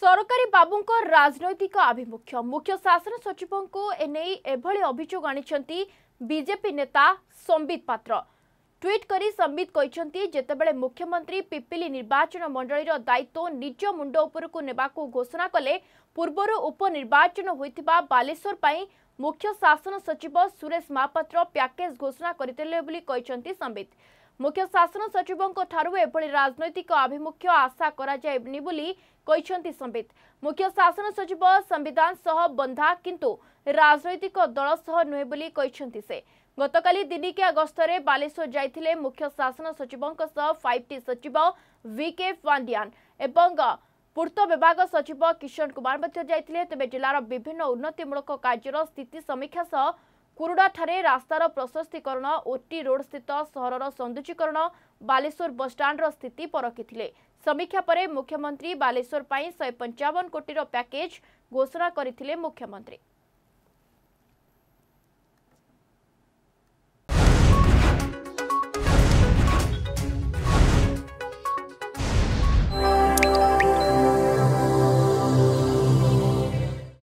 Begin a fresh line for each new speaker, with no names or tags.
ସରକାରୀ ବାବୁଙ୍କ ରାଜନୈତିକ ଆଭିମୁଖ୍ୟ ମୁଖ୍ୟ ଶାସନ ସଚିବଙ୍କୁ ଏନେଇ ଏଭଳି ଅଭିଯୋଗ ଆଣିଛନ୍ତି ବିଜେପି ନେତା ସମ୍ବିତ ପାତ୍ର ଟ୍ୱିଟ୍ କରି ସମ୍ବିତ କହିଛନ୍ତି ଯେତେବେଳେ ମୁଖ୍ୟମନ୍ତ୍ରୀ ପିପିଲି ନିର୍ବାଚନ ମଣ୍ଡଳୀର ଦାୟିତ୍ୱ ନିଜ ମୁଣ୍ଡ ଉପରକୁ ନେବାକୁ ଘୋଷଣା କଲେ ପୂର୍ବରୁ ଉପନିର୍ବାଚନ ହୋଇଥିବା ବାଲେଶ୍ୱର ପାଇଁ ମୁଖ୍ୟ ଶାସନ ସଚିବ ସୁରେଶ ମହାପାତ୍ର ପ୍ୟାକେଜ୍ ଘୋଷଣା କରିଥିଲେ ବୋଲି କହିଛନ୍ତି ସମ୍ବିତ ମୁଖ୍ୟ ଶାସନ ସଚିବଙ୍କଠାରୁ ଏଭଳି ରାଜନୈତିକ ଆଭିମୁଖ୍ୟ ଆଶା କରାଯାଏନି ବୋଲି କହିଛନ୍ତି ସମ୍ବିତ ମୁଖ୍ୟ ଶାସନ ସଚିବ ସମ୍ବିଧାନ ସହ ବନ୍ଧା କିନ୍ତୁ ରାଜନୈତିକ ଦଳ ସହ ନୁହେଁ ବୋଲି କହିଛନ୍ତି ସେ ଗତକାଲି ଦିନିକିଆ ଗସ୍ତରେ ବାଲେଶ୍ୱର ଯାଇଥିଲେ ମୁଖ୍ୟ ଶାସନ ସଚିବଙ୍କ ସହ ଫାଇଭ୍ ଟି ସଚିବ ଭି କେ ପାଣ୍ଡିଆନ ଏବଂ ପୂର୍ତ୍ତ ବିଭାଗ ସଚିବ କିଶନ କୁମାର ମଧ୍ୟ ଯାଇଥିଲେ ତେବେ ଜିଲ୍ଲାର ବିଭିନ୍ନ ଉନ୍ନତିମୂଳକ କାର୍ଯ୍ୟର ସ୍ଥିତି ସମୀକ୍ଷା ସହ କୁରୁଡ଼ାଠାରେ ରାସ୍ତାର ପ୍ରଶସ୍ତୀକରଣ ଓଟି ରୋଡ୍ ସ୍ଥିତ ସହରର ସୌନ୍ଦର୍ଯ୍ୟକରଣ ବାଲେଶ୍ୱର ବସ୍ଷ୍ଟାଣ୍ଡର ସ୍ଥିତି ପରଖିଥିଲେ ସମୀକ୍ଷା ପରେ ମୁଖ୍ୟମନ୍ତ୍ରୀ ବାଲେଶ୍ୱର ପାଇଁ ଶହେ ପଞ୍ଚାବନ କୋଟିର ପ୍ୟାକେଜ୍ ଘୋଷଣା କରିଥିଲେ ମୁଖ୍ୟମନ୍ତ୍ରୀ